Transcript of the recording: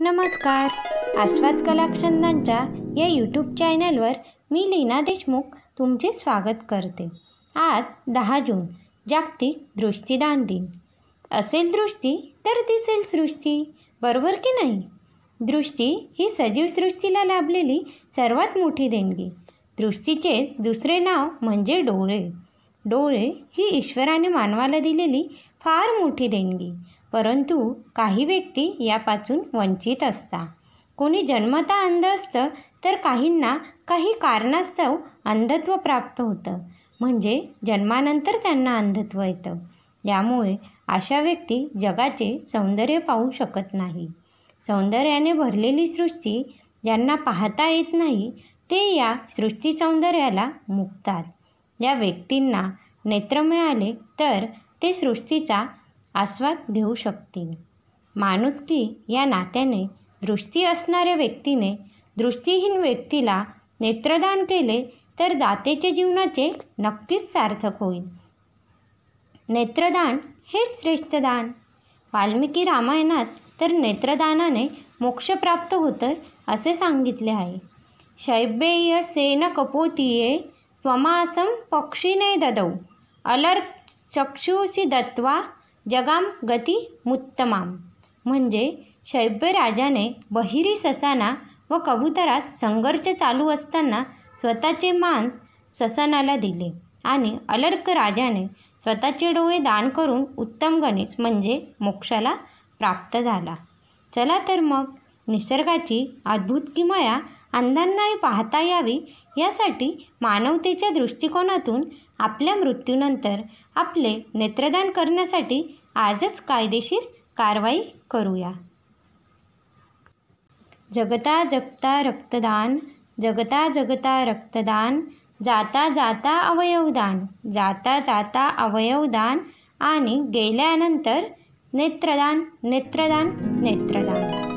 नमस्कार आस्वाद कलाक्षंदांच्या या यूट्यूब चॅनलवर मी लीना देशमुख तुमचे स्वागत करते आज दहा जून जागतिक दृष्टीदान दिन असेल दृष्टी तर दिसेल सृष्टी बरोबर की नाही दृष्टी ही सजीव सृष्टीला लाभलेली सर्वात मोठी देणगी दृष्टीचे दुसरे नाव म्हणजे डोळे डोळे ही ईश्वराने मानवाला दिलेली फार मोठी देणगी परंतु काही व्यक्ती यापासून वंचित असता कोणी जन्मता अंध असतं तर काहींना काही कारणास्तव अंधत्व प्राप्त होतं म्हणजे जन्मानंतर त्यांना अंधत्व येतं यामुळे अशा व्यक्ती जगाचे सौंदर्य पाहू शकत नाही सौंदर्याने भरलेली सृष्टी ज्यांना पाहता येत नाही ते या सृष्टी सौंदर्याला मुक्तात या व्यक्तींना नेत्र मिळाले तर ते सृष्टीचा आस्वाद घेऊ शकतील माणुसकी या नात्याने दृष्टी असणाऱ्या व्यक्तीने दृष्टीहीन व्यक्तीला नेत्रदान केले तर दातेच्या जीवनाचे नक्कीच सार्थक होईल नेत्रदान हेच श्रेष्ठदान वाल्मिकी रामायणात तर नेत्रदानाने मोक्ष प्राप्त होतं असे सांगितले आहे शैबेय सेन कपोतीये त्वमासं पक्षिणे ददौ चक्षुसी दत्वा जगाम गती मुत्तमाम म्हणजे राजाने बहिरी ससाना व कबुतरात संघर्ष चालू असताना स्वतःचे मांस ससनाला दिले आणि अलर्क राजाने स्वतःचे डोळे दान करून उत्तम गणेश म्हणजे मोक्षाला प्राप्त झाला चला तर मग निसर्गाची अद्भुत किमया अंधांनाही पाहता यावी यासाठी मानवतेच्या दृष्टिकोनातून आपल्या मृत्यूनंतर आपले नेत्रदान करण्यासाठी आजच कायदेशीर कारवाई करूया जगता जगता रक्तदान जगता जगता रक्तदान जाता जाता अवयवदान जाता जाता अवयवदान आणि गेल्यानंतर नेत्रदान नेत्रदान नेत्रदान